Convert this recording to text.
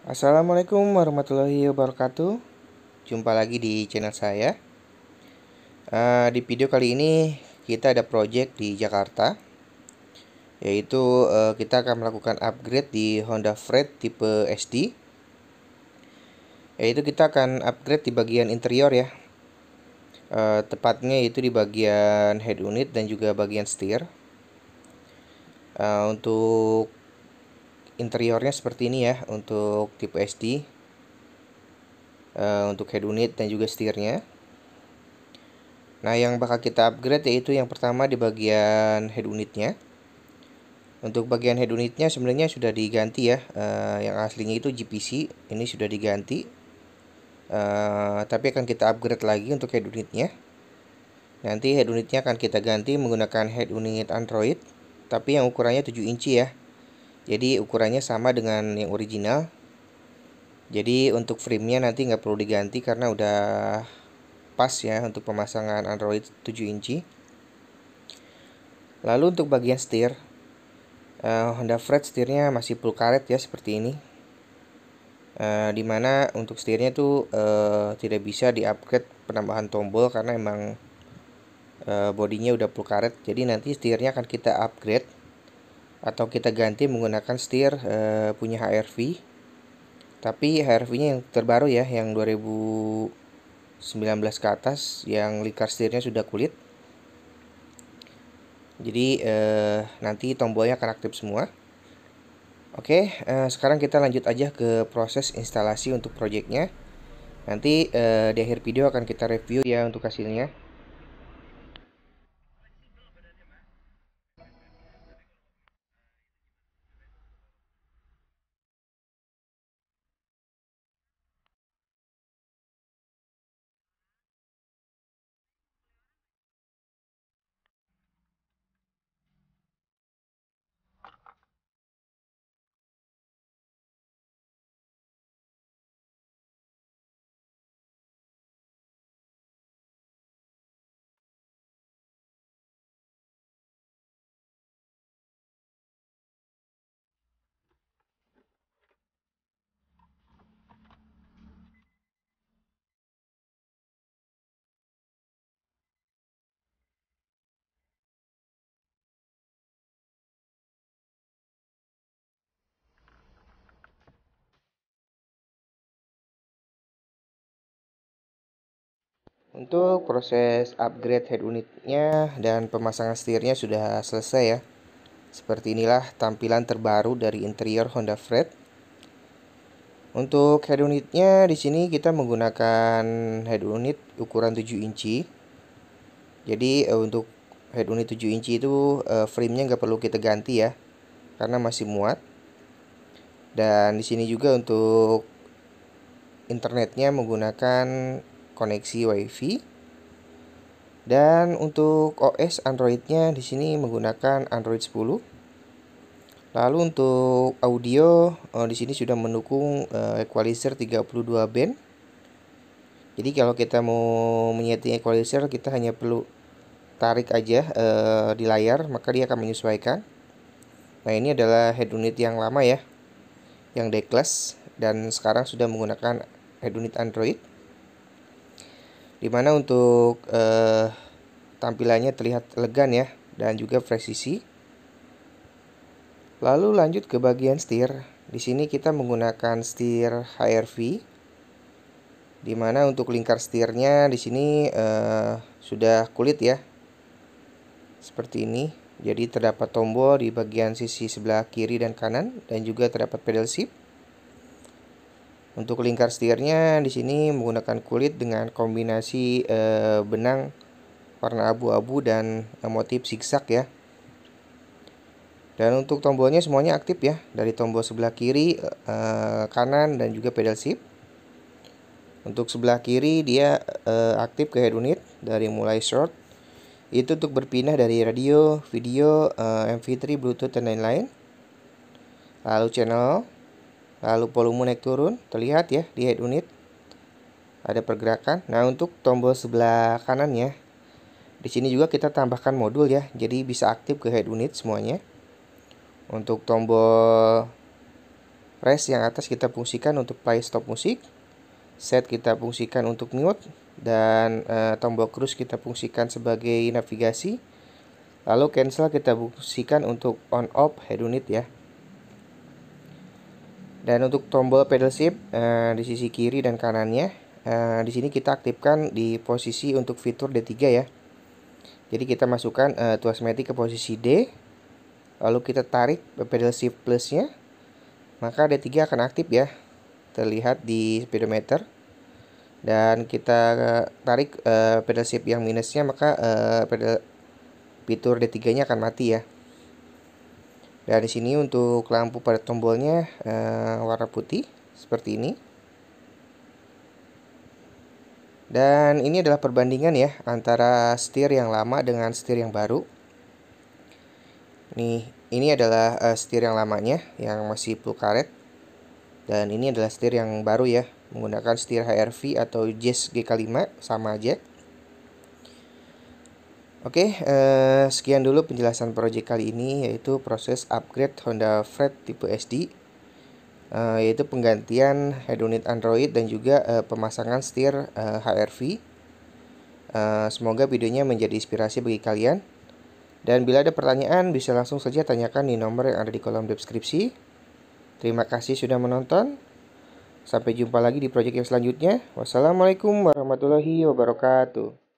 Assalamualaikum warahmatullahi wabarakatuh. Jumpa lagi di channel saya. Eh, di video kali ini kita ada project di Jakarta, yaitu eh, kita akan melakukan upgrade di Honda Freed tipe SD. Yaitu kita akan upgrade di bagian interior ya, eh, tepatnya itu di bagian head unit dan juga bagian steer. untuk interiornya seperti ini ya untuk tipe SD uh, eh, untuk head unit dan juga setirnya nah yang bakal kita upgrade yaitu yang pertama di bagian head unitnya untuk bagian head unitnya sebenarnya sudah diganti ya uh, yang aslinya itu GPC ini sudah diganti uh, tapi akan kita upgrade lagi untuk head unitnya nanti head unitnya akan kita ganti menggunakan head unit Android tapi yang ukurannya 7 inci ya jadi ukurannya sama dengan yang original jadi untuk frame nya nanti nggak perlu diganti karena udah pas ya untuk pemasangan Android 7 inci lalu untuk bagian setir uh, Honda Freight setirnya masih full karet ya seperti ini uh, eh, dimana untuk setirnya tuh uh, tidak bisa di upgrade penambahan tombol karena emang uh, bodinya udah full karet jadi nanti setirnya akan kita upgrade atau kita ganti menggunakan setir e, eh, punya HRV tapi HRV-nya yang terbaru ya yang 2019 ke atas yang lingkar setirnya sudah kulit jadi e, nanti tombolnya akan aktif semua Oke, eh, sekarang kita lanjut aja ke proses instalasi untuk projectnya. Nanti di akhir video akan kita review ya untuk hasilnya. Untuk proses upgrade head unitnya dan pemasangan setirnya sudah selesai ya. Seperti inilah tampilan terbaru dari interior Honda Freed. Untuk head unitnya di sini kita menggunakan head unit ukuran 7 inci. Jadi eh, untuk head unit 7 inci itu eh, frame nya nggak perlu kita ganti ya, karena masih muat. Dan di sini juga untuk internetnya menggunakan koneksi WiFi. Dan untuk OS Androidnya di sini menggunakan Android 10. Lalu untuk audio eh, di sini sudah mendukung eh, equalizer 32 band. Jadi kalau kita mau menyeting equalizer kita hanya perlu tarik aja eh, di layar maka dia akan menyesuaikan. Nah, ini adalah head unit yang lama ya. Yang d dan sekarang sudah menggunakan head unit Android dimana untuk eh, tampilannya terlihat elegan ya dan juga presisi. Lalu lanjut ke bagian setir. Di sini kita menggunakan setir HRV dimana untuk lingkar setirnya di sini eh, sudah kulit ya seperti ini jadi terdapat tombol di bagian sisi sebelah kiri dan kanan dan juga terdapat pedal shift untuk lingkar setirnya di sini menggunakan kulit dengan kombinasi e, benang warna abu-abu dan motif zigzag ya. Dan untuk tombolnya semuanya aktif ya, dari tombol sebelah kiri, e, kanan dan juga pedal shift. Untuk sebelah kiri dia e, aktif ke head unit dari mulai short itu untuk berpindah dari radio, video, e, MP3, Bluetooth dan lain-lain. Lalu channel lalu volume naik turun terlihat ya di head unit ada pergerakan nah untuk tombol sebelah kanan ya di sini juga kita tambahkan modul ya jadi bisa aktif ke head unit semuanya untuk tombol rest yang atas kita fungsikan untuk play stop musik set kita fungsikan untuk mute dan e, tombol cruise kita fungsikan sebagai navigasi lalu cancel kita fungsikan untuk on off head unit ya dan untuk tombol pedal shift eh, di sisi kiri dan kanannya, eh, di sini kita aktifkan di posisi untuk fitur D3 ya. Jadi kita masukkan eh, tuas metik ke posisi D, lalu kita tarik pedal shift plusnya, maka D3 akan aktif ya, terlihat di speedometer. Dan kita eh, tarik eh, pedal shift yang minusnya, maka eh, pedal fitur D3-nya akan mati ya dan nah, di sini untuk lampu pada tombolnya uh, warna putih seperti ini dan ini adalah perbandingan ya antara setir yang lama dengan setir yang baru. Nih, ini adalah uh, setir yang lamanya yang masih full karet. Dan ini adalah setir yang baru ya, menggunakan setir HRV atau Jazz GK5 sama aja. Oke, eh, sekian dulu penjelasan proyek kali ini yaitu proses upgrade Honda Fred tipe SD eh, yaitu penggantian head unit Android dan juga eh, pemasangan setir eh, HRV. Eh, semoga videonya menjadi inspirasi bagi kalian. Dan bila ada pertanyaan bisa langsung saja tanyakan di nomor yang ada di kolom deskripsi. Terima kasih sudah menonton. Sampai jumpa lagi di proyek yang selanjutnya. Wassalamualaikum warahmatullahi wabarakatuh.